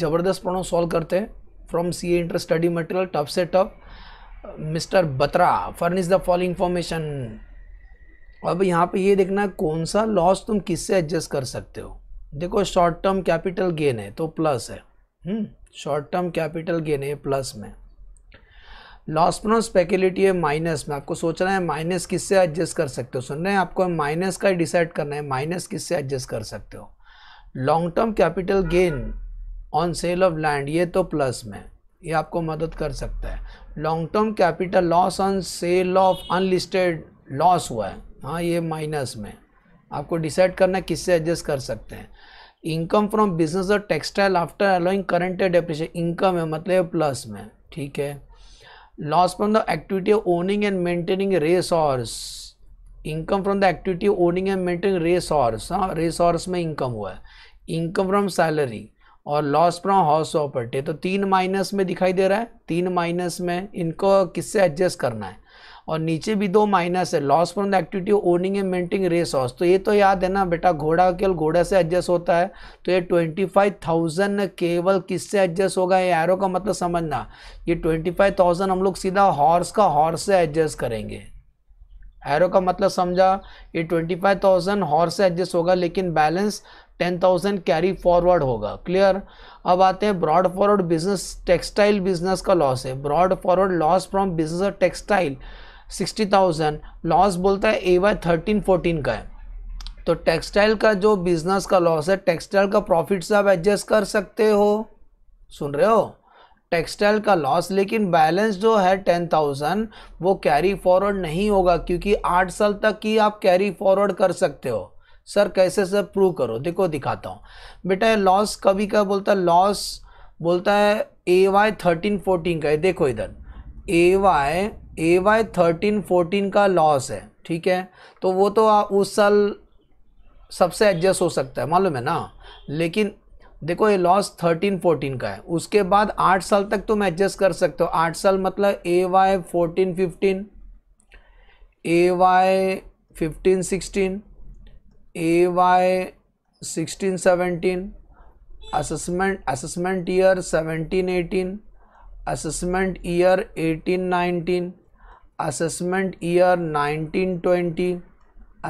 ज़बरदस्त problem solve करते हैं from C A inter study material tough से tough mister Batra furnish the full information अब यहाँ पे ये देखना है कौन सा लॉस तुम किससे एडजस्ट कर सकते हो देखो शॉर्ट टर्म कैपिटल गेन है तो प्लस है शॉर्ट टर्म कैपिटल गेन है प्लस में लॉस प्रोन स्पेकुलिटी है माइनस में आपको सोचना है माइनस किससे एडजस्ट कर सकते हो सुन रहे हैं आपको माइनस का ही डिसाइड करना है माइनस किससे एडजस्ट कर सकते हो long term capital gain on sale of land ये तो प्लस में ये आपको मदद कर सकता है long term capital loss on sale of unlisted loss हुआ है हाँ ये माइनस में आपको डिसाइड करना है किससे एडजस्ट कर सकते हैं इनकम फ्रॉम बिजनेस और textile after allowing current depreciation income है मतलब प्लस में ठीक है loss from the activity owning and maintaining race horse income from the activity owning and maintaining race horse हाँ रेस हॉर्स में इनकम हुआ है इनकम फ्रॉम सैलरी और लॉस फ्रॉम हाउस प्रॉपर्टी तो तीन माइनस में दिखाई दे रहा है तीन माइनस में इनको किससे एडजस्ट करना है और नीचे भी दो माइनस है loss from the activity owning and maintaining race house तो ये तो याद है ना बेटा घोड़ा केवल घोड़े से एडजस्ट होता है तो ये ट्वेंटी फाइव थाउजेंड केवल किससे एडजस्ट होगा ये एरो का मतलब समझना ये ट्वेंटी फाइव थाउजेंड हम लोग सीधा हॉर्स का हॉर्स से एडजस्ट करेंगे एरो का मतलब समझा ये ट्वेंटी फाइव थाउजेंड हॉर्स से एडजस्ट होगा लेकिन balance ten thousand carry forward होगा क्लियर अब आते हैं brought forward business textile business का लॉस है brought forward loss from business textile sixty thousand loss बोलता है ए वाई थर्टीन फोर्टीन का है तो टेक्सटाइल का जो बिजनेस का लॉस है टेक्सटाइल का प्रॉफिट से आप एडजस्ट कर सकते हो सुन रहे हो टेक्सटाइल का लॉस लेकिन बैलेंस जो है टेन थाउजेंड वो कैरी फॉरवर्ड नहीं होगा क्योंकि आठ साल तक ही आप कैरी फॉरवर्ड कर सकते हो सर कैसे सर प्रूव करो देखो दिखाता हूँ बेटा लॉस कभी का बोलता है लॉस बोलता है ए वाई थर्टीन फोर्टीन का है देखो इधर A Y A Y thirteen fourteen का लॉस है ठीक है तो वो तो आ, उस साल सबसे एडजस्ट हो सकता है मालूम है ना लेकिन देखो ये लॉस थर्टीन फोर्टीन का है उसके बाद आठ साल तक तुम एडजस्ट कर सकते हो आठ साल मतलब A Y fourteen fifteen A Y fifteen sixteen A Y sixteen seventeen assessment assessment year seventeen eighteen assessment year eighteen nineteen assessment year nineteen twenty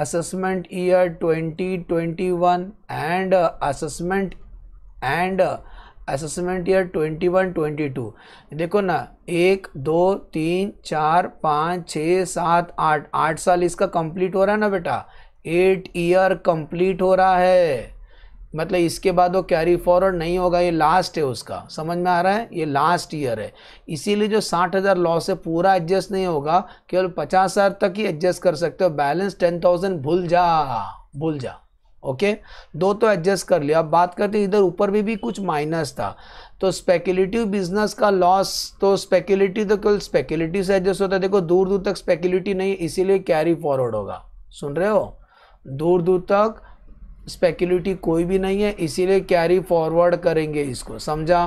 assessment year twenty twenty one and assessment and assessment year twenty one twenty two देखो ना एक दो तीन चार पाँच छः सात आठ आठ साल इसका कंप्लीट हो रहा है ना बेटा एट ईयर कंप्लीट हो रहा है मतलब इसके बाद वो कैरी फॉरवर्ड नहीं होगा ये लास्ट है उसका समझ में आ रहा है ये लास्ट ईयर है इसीलिए जो साठ हज़ार लॉस है पूरा एडजस्ट नहीं होगा केवल पचास हज़ार तक ही एडजस्ट कर सकते हो बैलेंस टेन थाउजेंड भूल जा भूल जा ओके दो तो एडजस्ट कर लिया अब बात करते इधर ऊपर भी भी कुछ माइनस था तो स्पेकुलेटिव बिजनेस का लॉस तो स्पेकुलेटिव तो केवल स्पेक्यूलेटिव से एडजस्ट होता है देखो दूर दूर तक स्पेकुलेटिव नहीं इसीलिए कैरी फॉरवर्ड होगा सुन रहे हो दूर दूर तक स्पेक्युलिटी कोई भी नहीं है इसीलिए कैरी फॉरवर्ड करेंगे इसको समझा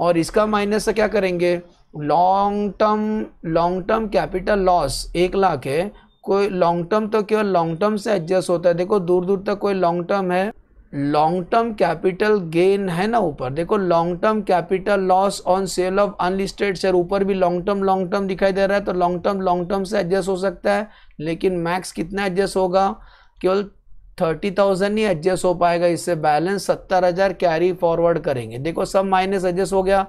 और इसका माइनस से क्या करेंगे long term long term capital loss एक लाख है कोई लॉन्ग टर्म तो केवल लॉन्ग टर्म से एडजस्ट होता है देखो दूर दूर तक कोई लॉन्ग टर्म है लॉन्ग टर्म कैपिटल गेन है ना ऊपर देखो long term capital loss on sale of unlisted share ऊपर भी लॉन्ग टर्म लॉन्ग टर्म दिखाई दे रहा है तो लॉन्ग टर्म लॉन्ग टर्म से एडजस्ट हो सकता है लेकिन मैक्स कितना एडजस्ट होगा केवल थर्टी थाउजेंड ही एडजस्ट हो पाएगा इससे बैलेंस सत्तर हज़ार कैरी फॉरवर्ड करेंगे देखो सब माइनस एडजस्ट हो गया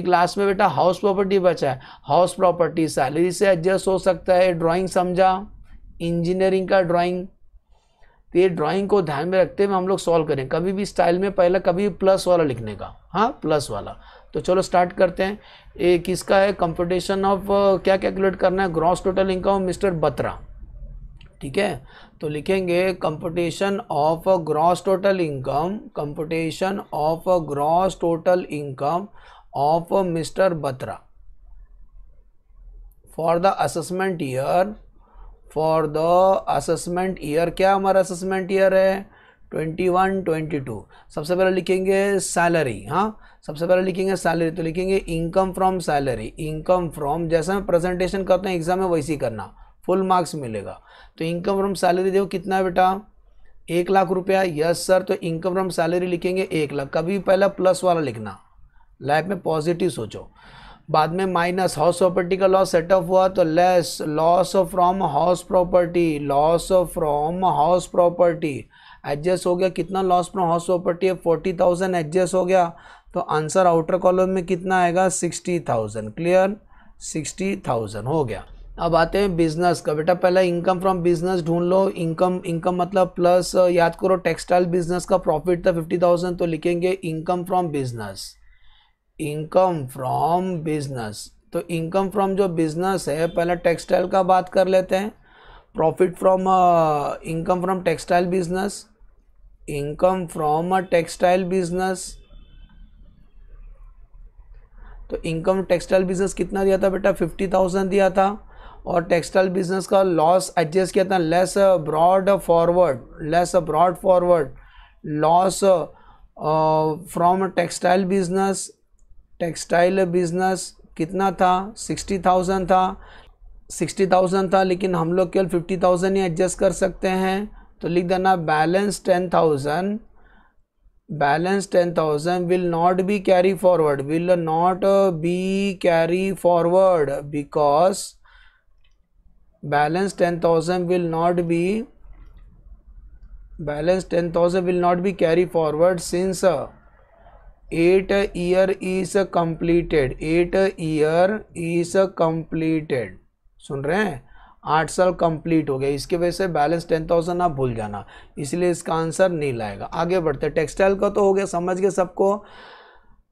एक लास्ट में बेटा हाउस प्रॉपर्टी बचा है हाउस प्रॉपर्टी सैलरी से एडजस्ट हो सकता है ड्राइंग समझा इंजीनियरिंग का ड्राइंग तो ये ड्राइंग को ध्यान में रखते हुए हम लोग सॉल्व करें कभी भी स्टाइल में पहला कभी प्लस वाला लिखने का हाँ प्लस वाला तो चलो स्टार्ट करते हैं ये किसका है कंपटीशन ऑफ क्या कैलकुलेट करना है gross total income mister Batra ठीक है तो लिखेंगे competition of a gross total income competition of a gross total income of mister Batra for the assessment year for the assessment year क्या हमारा असेसमेंट ईयर है ट्वेंटी वन ट्वेंटी टू सबसे पहले लिखेंगे सैलरी हाँ सबसे पहले लिखेंगे सैलरी तो लिखेंगे income from salary income from जैसा मैं प्रेजेंटेशन करता हूँ एग्जाम में वैसे ही करना फुल मार्क्स मिलेगा तो इनकम फ्रॉम सैलरी देखो कितना है बेटा एक लाख रुपया यस सर तो इनकम फ्रॉम सैलरी लिखेंगे एक लाख कभी पहला प्लस वाला लिखना लाइफ में पॉजिटिव सोचो बाद में माइनस हाउस प्रॉपर्टी का लॉस सेटअप हुआ तो less loss from house property loss from house property adjust हो गया कितना लॉस फ्रॉम हाउस प्रॉपर्टी है फोर्टी थाउजेंड एडजस्ट हो गया तो आंसर आउटर कॉलम में कितना आएगा sixty thousand clear sixty thousand हो गया अब आते हैं बिजनेस का बेटा पहले इनकम फ्रॉम बिजनेस ढूंढ लो इनकम इनकम मतलब प्लस uh, याद करो टेक्सटाइल बिजनेस का प्रॉफिट था फिफ्टी थाउजेंड तो लिखेंगे income from business income from business तो इनकम फ्रॉम जो बिजनेस है पहले टेक्सटाइल का बात कर लेते हैं profit from income from textile business income from textile business तो इनकम टेक्सटाइल बिजनेस कितना दिया था बेटा फिफ्टी थाउजेंड दिया था और टेक्सटाइल बिजनेस का लॉस एडजस्ट किया था less brought forward less brought forward loss from textile business textile business कितना था सिक्सटी थाउजेंड था सिक्सटी थाउजेंड था लेकिन हम लोग केवल फिफ्टी थाउजेंड ही एडजस्ट कर सकते हैं तो लिख देना balance ten thousand balance ten thousand will not be carry forward will not be carry forward because balance 10000 will not be balance 10000 will not be carry forward since uh, 8 year is completed 8 year is completed सुन रहे हैं आठ साल complete हो गया इसके वजह से बैलेंस टेन थाउजेंड आप भूल जाना इसलिए इसका आंसर नहीं लाएगा आगे बढ़ते टेक्सटाइल का तो हो गया समझ गए सबको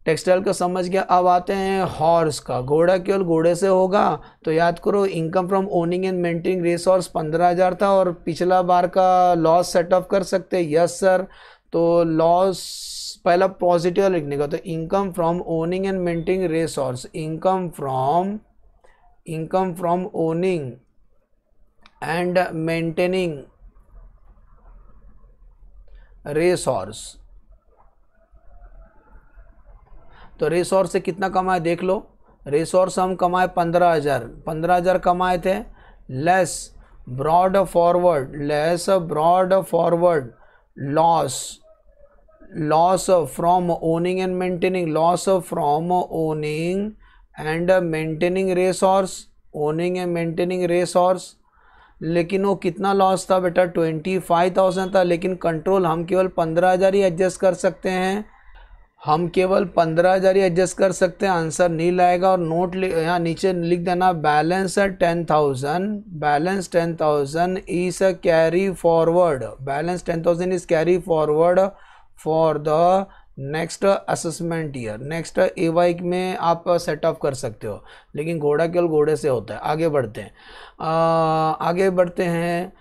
टेक्सटाइल को समझ गया अब आते हैं हॉर्स का घोड़ा केवल घोड़े से होगा तो याद करो income from owning and maintaining race horse पंद्रह हज़ार था और पिछला बार का लॉस सेट ऑफ कर सकते हैं यस सर तो लॉस पहला पॉजिटिव लिखने का तो income from owning and maintaining race horse income from income from owning and maintaining race horse तो रिसोर्स से कितना कमाए देख लो रेसोर्स हम कमाए पंद्रह हज़ार पंद्रह हज़ार कमाए थे less brought forward less brought forward loss loss from owning and maintaining loss from owning and maintaining resource owning and maintaining resource लेकिन वो कितना लॉस था बेटा ट्वेंटी फाइव थाउजेंड था लेकिन कंट्रोल हम केवल पंद्रह हज़ार ही एडजस्ट कर सकते हैं हम केवल पंद्रह हज़ार ही एडजस्ट कर सकते हैं आंसर नील आएगा और नोट यहाँ नीचे लिख देना बैलेंस है ten thousand balance ten thousand is a carry forward balance ten thousand is carry forward for the next assessment year next A Y में आप सेट ऑफ कर सकते हो लेकिन घोड़ा केवल घोड़े से होता है आगे बढ़ते हैं आ, आगे बढ़ते हैं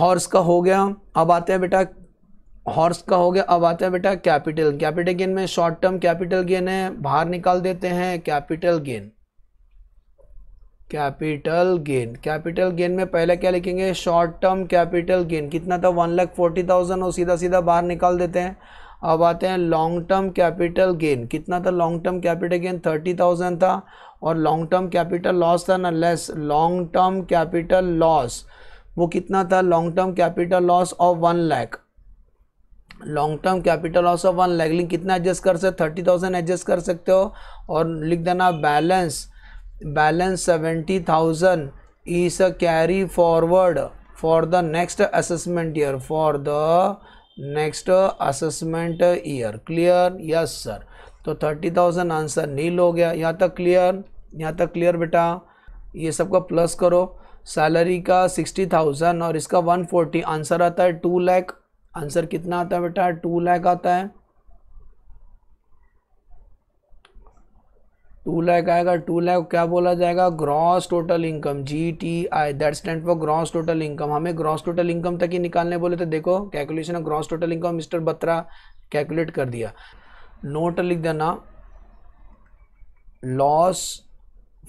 हॉर्स का हो गया अब आते हैं बेटा हॉर्स का हो गया अब आता है बेटा कैपिटल कैपिटल गेन में शॉर्ट टर्म कैपिटल गेन है बाहर निकाल देते हैं capital gain capital gain capital gain में पहले क्या लिखेंगे शॉर्ट टर्म कैपिटल गेन कितना था वन लाख फोर्टी थाउजेंड और सीधा सीधा बाहर निकाल देते हैं अब आते हैं लॉन्ग टर्म कैपिटल गेन कितना था long term capital gain thirty thousand था और लॉन्ग टर्म कैपिटल लॉस था ना less long term capital loss वो कितना था long term capital loss of one lakh long term capital loss of one लैगलिंग कितना एडजस्ट कर सकते थर्टी थाउजेंड एडजस्ट कर सकते हो और लिख देना balance balance seventy thousand is a carry forward for the next assessment year for the next assessment year clear yes sir तो थर्टी थाउजेंड आंसर नील हो गया यहाँ तक क्लियर यहाँ तक क्लियर बेटा ये सब का प्लस करो सैलरी का सिक्सटी थाउजेंड और इसका वन फोर्टी आंसर आता है टू लैख आंसर कितना आता है बेटा टू लैक आता है टू लैक आएगा टू लैक क्या बोला जाएगा gross total income G T I that stand for gross total income हमें ग्रॉस टोटल इनकम तक ही निकालने बोले तो देखो calculation of gross total income mister Batra calculate कर दिया नोट लिख देना loss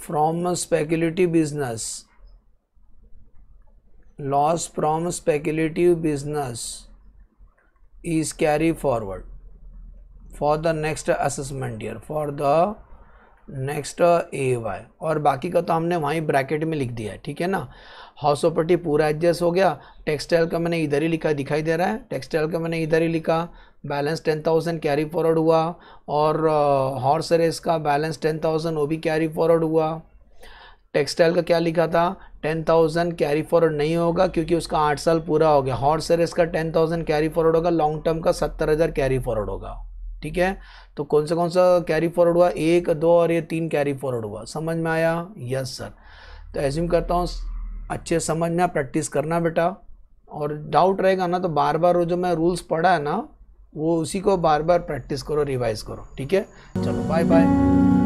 from speculative business loss from speculative business is carry forward for the next assessment year for the next Y और बाकी का तो हमने वहीं ब्रैकेट में लिख दिया है ठीक है ना हाउस प्रॉपर्टी पूरा एडजस्ट हो गया टेक्सटाइल का मैंने इधर ही लिखा दिखाई दे रहा है टेक्सटाइल का मैंने इधर ही लिखा balance ten thousand carry forward हुआ और हॉर्स uh, रेस का बैलेंस टेन थाउजेंड वो भी कैरी फॉरवर्ड हुआ टेक्सटाइल का क्या लिखा था टेन थाउजेंड कैरी फॉरवर्ड नहीं होगा क्योंकि उसका आठ साल पूरा हो गया हॉर्स रेस का टेन थाउजेंड कैरी फॉरवर्ड होगा लॉन्ग टर्म का सत्तर हज़ार कैरी फॉरवर्ड होगा ठीक है तो कौन सा कौन सा कैरी फॉरवर्ड हुआ एक दो और ये तीन कैरी फॉरवर्ड हुआ समझ में आया यस सर तो एज्यूम करता हूँ अच्छे समझना प्रैक्टिस करना बेटा और डाउट रहेगा ना तो बार बार वो जो मैं रूल्स पढ़ा है ना वो उसी को बार बार प्रैक्टिस करो रिवाइज करो ठीक है चलो बाय बाय